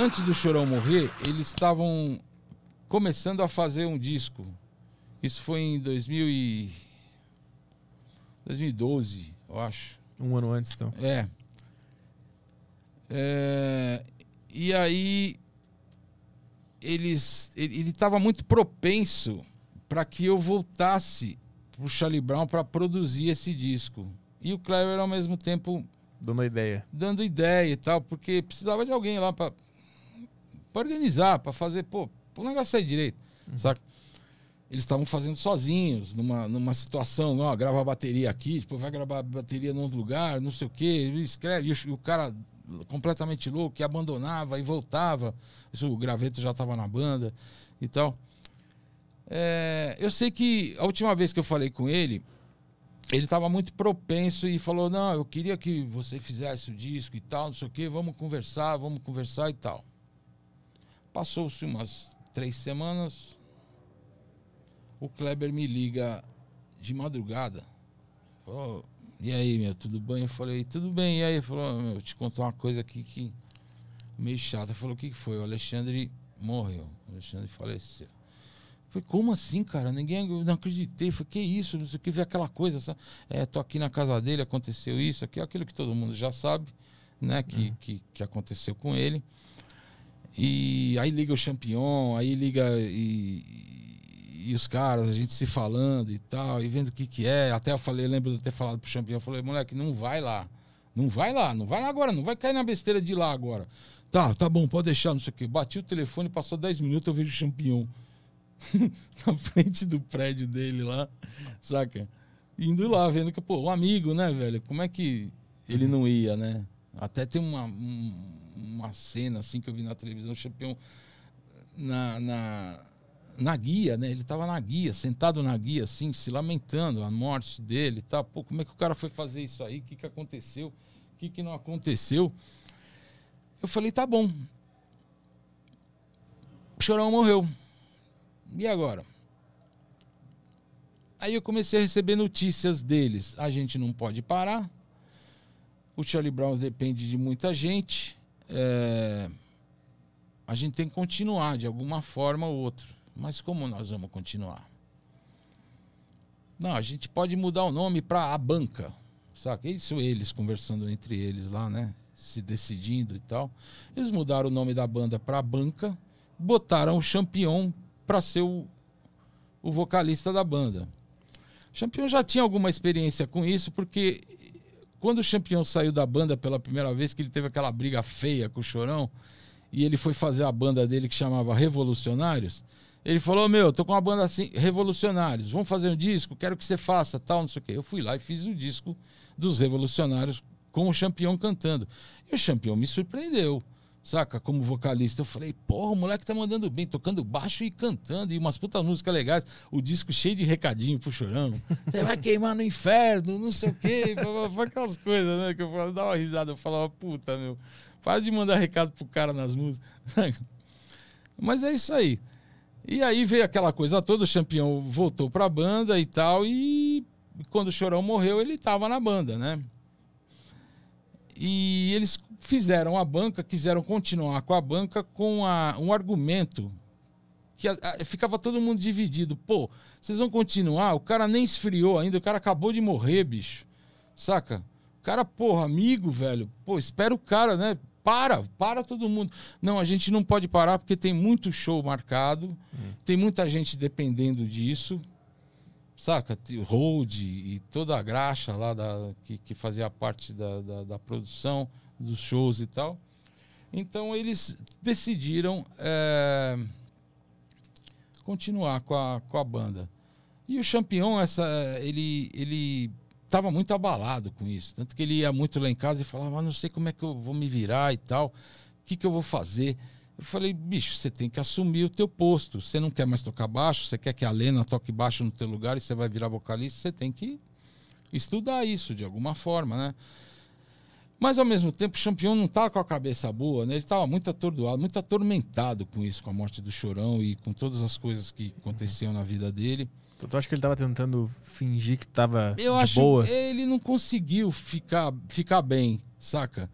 antes do Chorão morrer, eles estavam começando a fazer um disco. Isso foi em 2000 2012, eu acho. Um ano antes, então. É. é... E aí eles ele estava muito propenso para que eu voltasse pro Charlie Brown para produzir esse disco. E o Clever ao mesmo tempo dando ideia. Dando ideia e tal, porque precisava de alguém lá para para organizar, para fazer, pô, o negócio sair direito, uhum. saca? Eles estavam fazendo sozinhos, numa, numa situação, ó, grava a bateria aqui, tipo, vai gravar a bateria em outro lugar, não sei o quê, escreve, e o, cara completamente louco, que abandonava e voltava. Isso, o graveto já estava na banda e tal. É, eu sei que a última vez que eu falei com ele, ele estava muito propenso e falou: Não, eu queria que você fizesse o disco e tal, não sei o que, vamos conversar, vamos conversar e tal. Passou-se umas três semanas, o Kleber me liga de madrugada. Falou, e aí, meu, tudo bem? Eu falei, tudo bem. E aí, falou, meu, te contar uma coisa aqui que meio chata. Falou, o que, foi? O Alexandre morreu. O Alexandre faleceu. Eu falei, como assim, cara? Ninguém, não acreditei. Falei, que isso? Não sei o que, ver aquela coisa. Sabe? É, tô aqui na casa dele, aconteceu isso, aqui, aquilo que todo mundo já sabe, né? Que, uhum. que, que aconteceu com ele. E aí liga o campeão, aí liga e, e, os caras, a gente se falando e tal, e vendo o que que é. Até eu falei, lembro de ter falado pro campeão, eu falei, moleque, não vai lá. Não vai lá, não vai lá agora, não vai cair na besteira de ir lá agora. Tá, tá bom, pode deixar, não sei o quê. Bati o telefone, passou 10 minutos, eu vejo o campeão na frente do prédio dele lá, saca? Indo lá, vendo que, pô, o um amigo, né, velho? Como é que ele não ia, né? Até tem uma, uma cena assim que eu vi na televisão, o campeão na, na, na guia, né? Ele estava na guia, sentado na guia, assim, se lamentando a morte dele e tá? tal. Pô, como é que o cara foi fazer isso aí? O que, que aconteceu? O que, que não aconteceu? Eu falei, tá bom. O Chorão morreu. E agora? Aí eu comecei a receber notícias deles. A gente não pode parar. O Charlie Brown depende de muita gente é, a gente tem que continuar de alguma forma ou outra. Mas como nós vamos continuar? Não, a gente pode mudar o nome para a banca. sabe Isso eles conversando entre eles lá, né? Se decidindo e tal. Eles mudaram o nome da banda para a banca, botaram o Champion para ser o, o vocalista da banda. O Champion já tinha alguma experiência com isso, porque quando o Champion saiu da banda pela primeira vez, que ele teve aquela briga feia com o Chorão, e ele foi fazer a banda dele que chamava Revolucionários, ele falou: Meu, tô com uma banda assim, Revolucionários, vamos fazer um disco, quero que você faça, tal, não sei o quê. Eu fui lá e fiz o um disco dos Revolucionários com o Champion cantando. E o Champion me surpreendeu saca? Como vocalista. Eu falei, porra, o moleque tá mandando bem, tocando baixo e cantando, e umas putas músicas legais. O disco cheio de recadinho pro chorão. Você vai queimar no inferno, não sei o quê, aquelas coisas, né? Que eu falava, dá uma risada, eu falava, puta, meu, para de mandar recado pro cara nas músicas. Mas é isso aí. E aí veio aquela coisa toda, o campeão voltou pra banda e tal, e quando o Chorão morreu, ele tava na banda, né? E eles fizeram a banca, quiseram continuar com a banca com a, um argumento que a, a, ficava todo mundo dividido. Pô, vocês vão continuar? O cara nem esfriou ainda, o cara acabou de morrer, bicho. Saca? O cara, porra, amigo, velho. Pô, espera o cara, né? Para, para todo mundo. Não, a gente não pode parar porque tem muito show marcado, hum. tem muita gente dependendo disso. Saca? Road e toda a graxa lá da, que, que fazia parte da, da, da produção dos shows e tal. Então eles decidiram é, continuar com a, com a banda. E o Champion, essa, ele, ele estava muito abalado com isso. Tanto que ele ia muito lá em casa e falava, ah, não sei como é que eu vou me virar e tal. O que, que eu vou fazer? Eu falei, bicho, você tem que assumir o teu posto. Você não quer mais tocar baixo, você quer que a Lena toque baixo no teu lugar e você vai virar vocalista, você tem que estudar isso de alguma forma, né? Mas, ao mesmo tempo, o Champion não estava tá com a cabeça boa, né? Ele estava muito atordoado, muito atormentado com isso, com a morte do Chorão e com todas as coisas que aconteciam na vida dele. Tu, tu acha que ele estava tentando fingir que estava de acho boa? ele não conseguiu ficar, ficar bem, saca?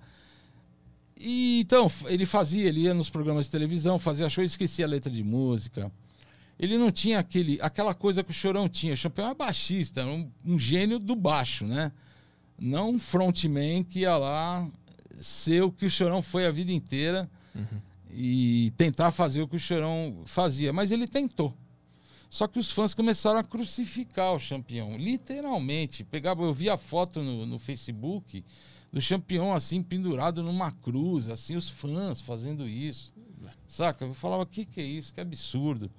E, então, ele fazia, ele ia nos programas de televisão, fazia show e esquecia a letra de música. Ele não tinha aquele, aquela coisa que o Chorão tinha. O Champion é baixista, um, um gênio do baixo, né? não um frontman que ia lá ser o que o Chorão foi a vida inteira uhum. e tentar fazer o que o Chorão fazia. Mas ele tentou. Só que os fãs começaram a crucificar o campeão, literalmente. Pegava, eu via foto no, no Facebook do campeão assim pendurado numa cruz, assim os fãs fazendo isso. Saca? Eu falava, que que é isso? Que absurdo.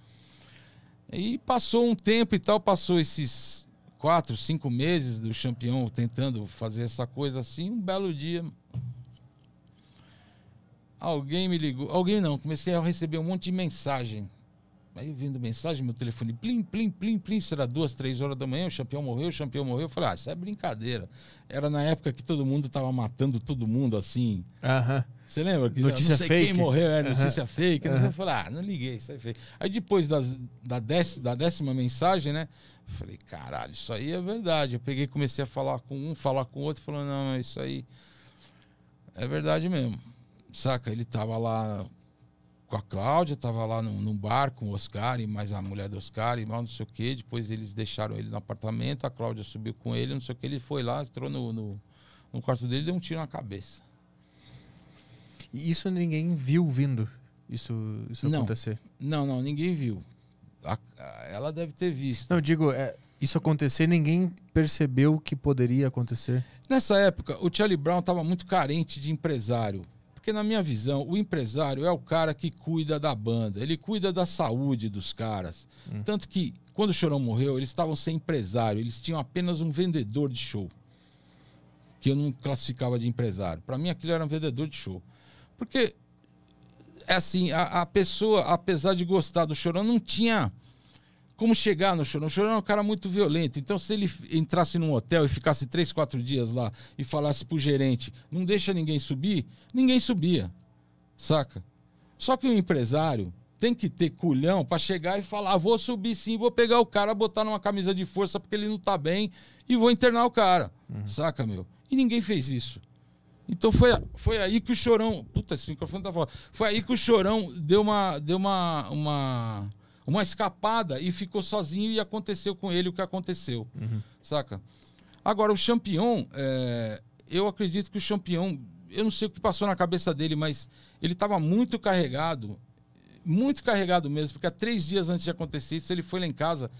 E passou um tempo e tal, passou esses quatro, cinco meses do campeão tentando fazer essa coisa assim, um belo dia. Alguém me ligou. Alguém não, comecei a receber um monte de mensagem. Aí vindo mensagem, meu telefone, plim, plim, plim, plim, será duas, três horas da manhã, o campeão morreu, o campeão morreu. Eu falei, ah, isso é brincadeira. Era na época que todo mundo estava matando todo mundo assim. Aham. Uh -huh você lembra? Que, notícia não, sei fake. quem morreu, é notícia uhum. fake. Uhum. Eu falei, ah, não liguei, isso é fake. Aí depois da, décima, da décima mensagem, né? Falei, caralho, isso aí é verdade. Eu peguei comecei a falar com um, falar com o outro, falando, não, é isso aí. É verdade mesmo. Saca? Ele tava lá com a Cláudia, tava lá num, num bar com o Oscar e mais a mulher do Oscar e mal não sei o que. Depois eles deixaram ele no apartamento, a Cláudia subiu com ele, não sei o que. Ele foi lá, entrou no, no, no quarto dele e deu um tiro na cabeça. E isso ninguém viu vindo, isso, isso não, acontecer. Não, não, ninguém viu. A, a, ela deve ter visto. Não, digo, é, isso acontecer, ninguém percebeu que poderia acontecer. Nessa época, o Charlie Brown estava muito carente de empresário. Porque, na minha visão, o empresário é o cara que cuida da banda, ele cuida da saúde dos caras. Hum. Tanto que, quando o Chorão morreu, eles estavam sem empresário, eles tinham apenas um vendedor de show. Que eu não classificava de empresário. Para mim, aquilo era um vendedor de show. Porque é assim, a, a, pessoa, apesar de gostar do Chorão, não tinha como chegar no Chorão. O Chorão é um cara muito violento. Então, se ele entrasse num hotel e ficasse três, quatro dias lá e falasse pro gerente, não deixa ninguém subir, ninguém subia. Saca? Só que o empresário tem que ter culhão para chegar e falar: ah, vou subir sim, vou pegar o cara, botar numa camisa de força porque ele não tá bem e vou internar o cara. Uhum. Saca, meu? E ninguém fez isso. Então foi, foi aí que o Chorão. Puta, esse microfone tá foda. Foi aí que o Chorão deu uma. Deu uma, uma uma escapada e ficou sozinho e aconteceu com ele o que aconteceu, uhum. saca? Agora, o campeão, é, eu acredito que o campeão, eu não sei o que passou na cabeça dele, mas ele estava muito carregado, muito carregado mesmo, porque há três dias antes de acontecer isso, ele foi lá em casa,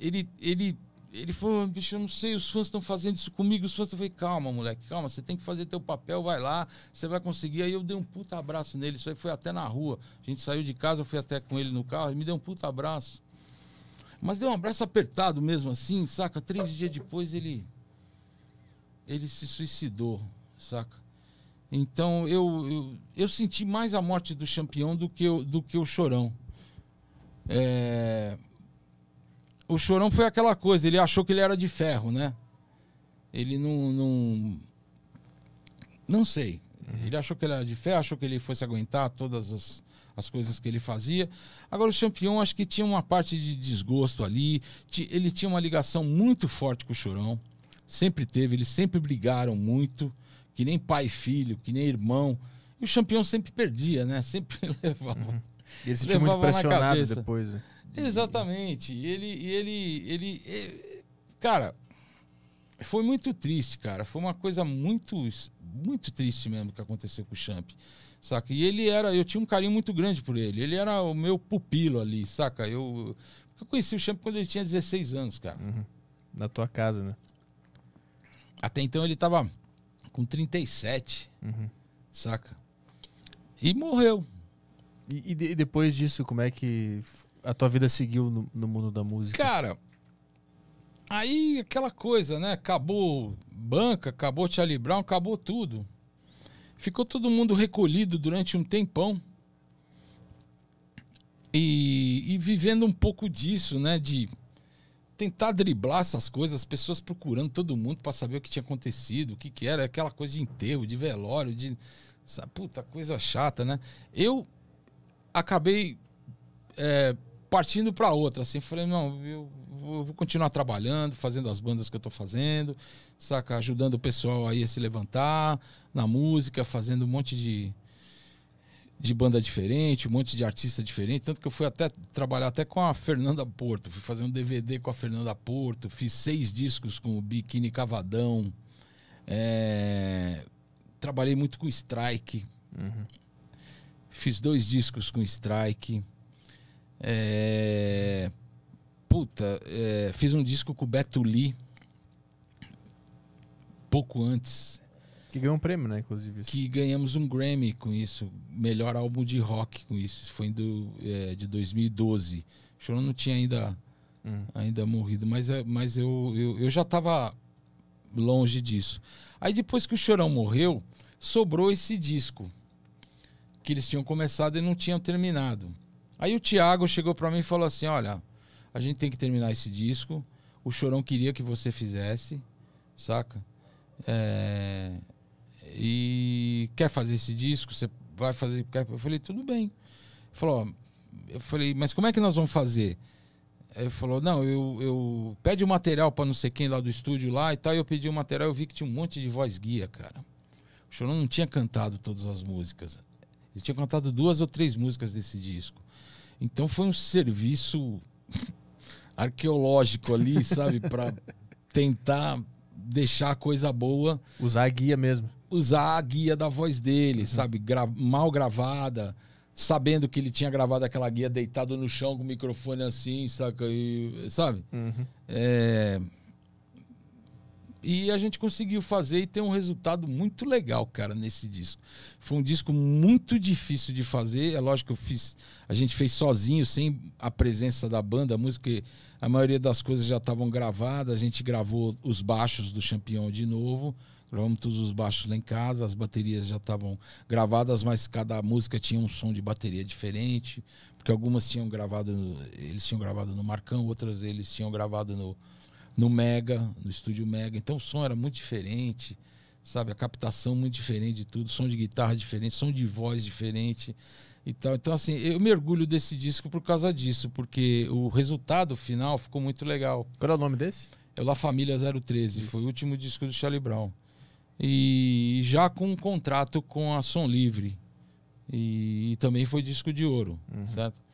ele, ele ele falou, bicho, eu não sei, os fãs estão fazendo isso comigo, os fãs. Eu falei, calma, moleque, calma, você tem que fazer teu papel, vai lá, você vai conseguir. Aí eu dei um puta abraço nele, isso aí foi até na rua. A gente saiu de casa, eu fui até com ele no carro, ele me deu um puta abraço. Mas deu um abraço apertado mesmo, assim, saca? Três dias depois ele. Ele se suicidou, saca? Então eu, eu, eu senti mais a morte do campeão do que, eu, do que o chorão. É o Chorão foi aquela coisa, ele achou que ele era de ferro, né? Ele não. Não, não sei. Uhum. Ele achou que ele era de ferro, achou que ele fosse aguentar todas as, as coisas que ele fazia. Agora, o Champion, acho que tinha uma parte de desgosto ali. Ele tinha uma ligação muito forte com o Chorão. Sempre teve, eles sempre brigaram muito, que nem pai e filho, que nem irmão. E o Champion sempre perdia, né? Sempre levava. Uhum. Ele se tinha muito pressionado depois. Né? Exatamente. ele, ele, ele, ele, Cara, foi muito triste, cara. Foi uma coisa muito, muito triste mesmo que aconteceu com o Champ. Saca? E ele era. Eu tinha um carinho muito grande por ele. Ele era o meu pupilo ali, saca? Eu, eu conheci o Champ quando ele tinha 16 anos, cara. Uhum. Na tua casa, né? Até então ele tava com 37, uhum. saca? E morreu. E, e depois disso, como é que a tua vida seguiu no, no mundo da música? Cara, aí aquela coisa, né? Acabou banca, acabou Charlie Brown, acabou tudo. Ficou todo mundo recolhido durante um tempão. E, e, vivendo um pouco disso, né? De tentar driblar essas coisas, as pessoas procurando todo mundo para saber o que tinha acontecido, o que, que era, aquela coisa de enterro, de velório, de. Essa puta coisa chata, né? Eu acabei é, partindo para outra, assim, falei, não, eu vou continuar trabalhando, fazendo as bandas que eu tô fazendo, saca, ajudando o pessoal aí a se levantar na música, fazendo um monte de de banda diferente, um monte de artista diferente, tanto que eu fui até trabalhar até com a Fernanda Porto, fui fazer um DVD com a Fernanda Porto, fiz seis discos com o Biquíni Cavadão, é... trabalhei muito com Strike, uhum. fiz dois discos com Strike, é... Puta, é... fiz um disco com o Beto Lee pouco antes. Que ganhou um prêmio, né, inclusive? Isso. Que ganhamos um Grammy com isso. Melhor álbum de rock com isso. Foi do, é, de 2012. O Chorão não tinha ainda, hum. ainda morrido, mas, é, mas eu, eu, eu já estava longe disso. Aí depois que o Chorão morreu, sobrou esse disco. Que eles tinham começado e não tinham terminado. Aí o Thiago chegou para mim e falou assim: Olha, a gente tem que terminar esse disco. O Chorão queria que você fizesse, saca? É... E quer fazer esse disco? Você vai fazer? Eu falei: Tudo bem. Ele falou: Eu falei, mas como é que nós vamos fazer? Ele falou: Não, eu, eu pede o um material para não sei quem lá do estúdio lá e tal. E eu pedi o um material, eu vi que tinha um monte de voz guia, cara. O Chorão não tinha cantado todas as músicas tinha cantado duas ou três músicas desse disco. Então foi um serviço arqueológico ali, sabe, para tentar deixar a coisa boa. Usar a guia mesmo. Usar a guia da voz dele, uhum. sabe, Gra mal gravada, sabendo que ele tinha gravado aquela guia deitado no chão com o microfone assim, saca? E, sabe? Uhum. É e a gente conseguiu fazer e ter um resultado muito legal, cara, nesse disco. Foi um disco muito difícil de fazer. É lógico que eu fiz, a gente fez sozinho, sem a presença da banda, a música, a maioria das coisas já estavam gravadas. A gente gravou os baixos do Champion de novo. Gravamos todos os baixos lá em casa, as baterias já estavam gravadas, mas cada música tinha um som de bateria diferente, porque algumas tinham gravado, eles tinham gravado no Marcão, outras eles tinham gravado no, no Mega, no estúdio Mega. Então o som era muito diferente, sabe? A captação muito diferente de tudo, som de guitarra diferente, som de voz diferente e tal. Então, assim, eu mergulho desse disco por causa disso, porque o resultado final ficou muito legal. Qual é o nome desse? É o La Família 013, Isso. foi o último disco do Charlie Brown. E já com um contrato com a Som Livre. E, e também foi disco de ouro, uhum. certo?